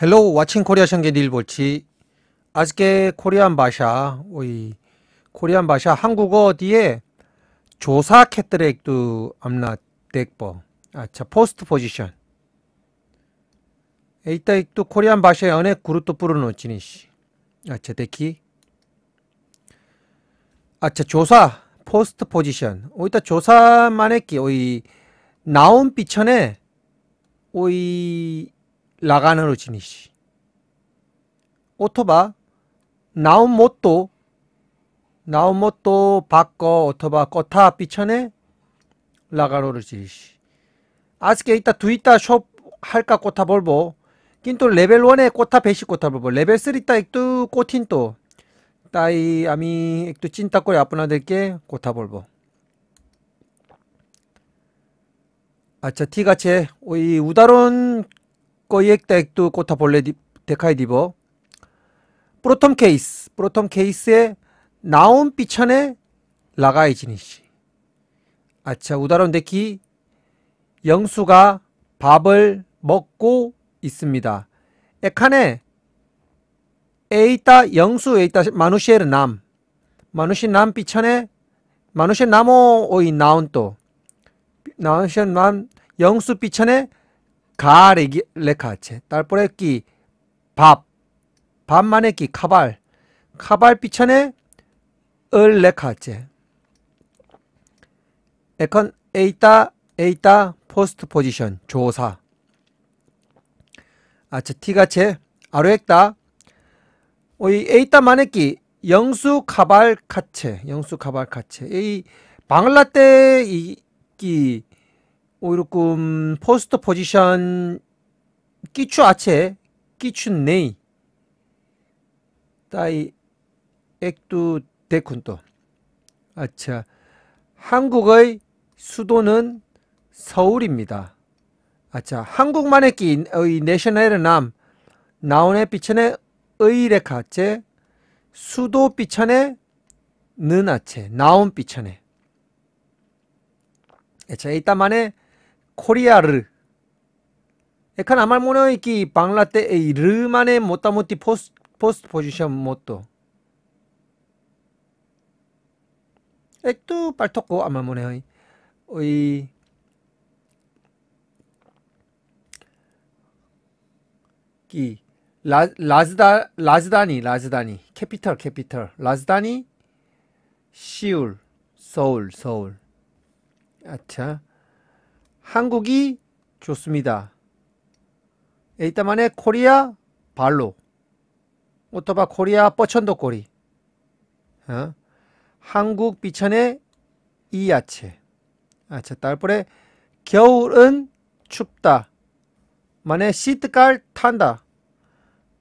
헬로우 와칭 코리아 션게 닐볼치 아즈케 코리안 바샤 오이 코리안 바샤 한국어 뒤에 조사 캐트렉도 암나 덱버 아차 포스트 포지션 에이따 익도 코리안 바샤 연에 그루토 뿌르노 지니시 아차 데키 아차 조사 포스트 포지션 오이따 조사만 했기 오이 나온 비천에 오이 ラガナの地主오토바 나온 못도 나온 못도 바꿔 오토바 꼬타 비천에 라가노를 지시 아스케 이따 두이따 숍 할까 꼬타 볼보 낀또 레벨 1에 꼬타 배시 꼬타 볼보 레벨 3따 익두 꼬틴 또 따이 아미 익두 찐따 꼬리 아프나들께 꼬타 볼보 아차 티가체 오이 우다론 거이액덱두 꼬타볼레 데카이디버 프로톰 케이스 프로톰 케이스에 나온 피천에 라가이 지니시 아차 우다론 데키 영수가 밥을 먹고 있습니다 에칸에 에이타 영수 에이타 마누시에르 남 마누시 남 피천에 마누시 나모 오이 나온 또 나온 시엔남 영수 피천에 가레기 레카체 딸보레끼 밥 밥만에끼 카발 카발 피천에 을 레카체 에컨 에이타 에이타 포스트 포지션 조사 아차 티가체 아로엑다 오이 에이타 마네끼 영수 카발 카체 영수 카발 카체 이 방글라데 이기 오이루꿈 포스트 포지션 끼추 아체 끼추 네이 따이 액두 데쿤도 아차 한국의 수도는 서울입니다. 아차 한국만의 끼의 내셔널의 남 나온의 비천의 의레카체 수도 비천의 는아체 나온 비천의 아차 이따만의 코리아를 약간 아말모노 이기 방라테 이 르만의 모타모티 포스 포스트 포지션 모토 액도 빨토고 아말모네 어이 기 라, 라즈다 라즈다니 라즈다니 캐피털 캐피털 라즈다니 시울 서울 서울 아차 한국이 좋습니다. 에이따만의 코리아 발로 오토바 코리아 뻐천도 꼬리 어? 한국 비천의 이 야채 아채 딸뿔레 겨울은 춥다 만에 시트깔 탄다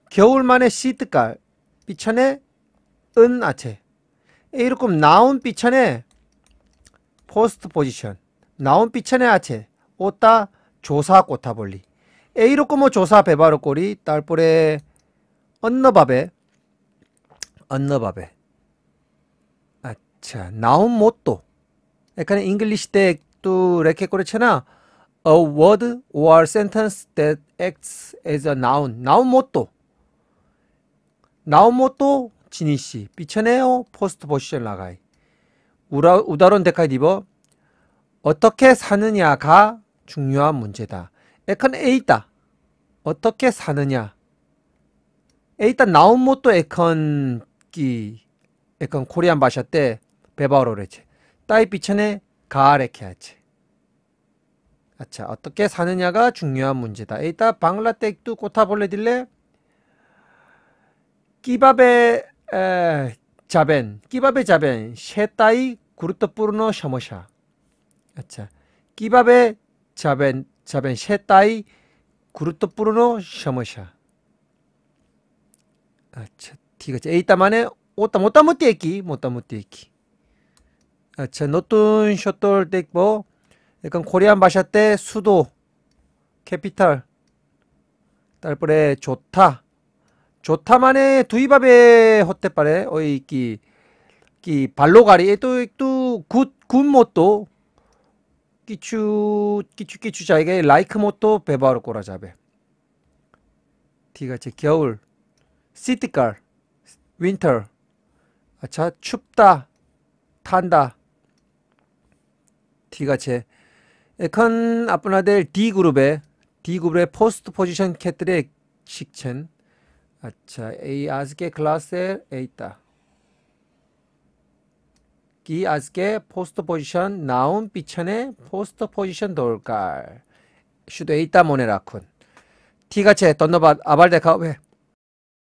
겨울만의 시트깔 비천의 은 아채 에 이렇게 나온 비천의 포스트 포지션 나온 비천의 아채 오따 조사 꼬타볼리 에이로 코모 조사 배바로 꼬리 딸보레 언너바베 언너바베 아차 나온 모도 약간 잉글리시 때또 이렇게 꼬리쳐나 A word or sentence that acts as a noun. 나온 모도 나온 모도지니씨비쳐내요 포스트 보시절 나가이 우라, 우다론 데카이 디버 어떻게 사느냐가 중요한 문제다. 에컨 에 A다. 어떻게 사느냐? A다 나온 모또 에컨 끼 에컨 코리안 바샤 때 배바로레체. 따이 비천에 가레케아체 아차 어떻게 사느냐가 중요한 문제다. 에이따 방글라텍도 꼬타볼레딜레 끼밥에 에, 자벤 끼밥에 자벤 셰따이 구르토 뿌르노 샤모샤. 아차 끼밥에 saben, saben setai guruto puruno shamusha. আচ্ছা ঠিক আছে এইটা মানে ওটা মোটামুটি একই মোটামুটি একই আচ্ছা নতুন শতর দেখবো এখন কোরিয়ান ভাষাতে সুদো ক্যাপিটাল তারপরে যোথা যোথা মানে দুইভাবে হতে পারে ওই কি কি 발로 가리 또 একটু 굿굿 모토 끼추 끼추 끼추 자에게 라이크 모토 베바로 꼬라자베 티가제 겨울 시티칼 윈터 아차 춥다 탄다 티가제 에컨 아프나델 D 그룹에 D 그룹의 포스트 포지션 캣들의 식첸 아차 에이 아스케 클라스에 에이따 기 아스게 포스트 포지션 나온 비천의 포스트 포지션 돌갈 슈도 에이따 모네라쿤 티가체 던너바 아발데카왜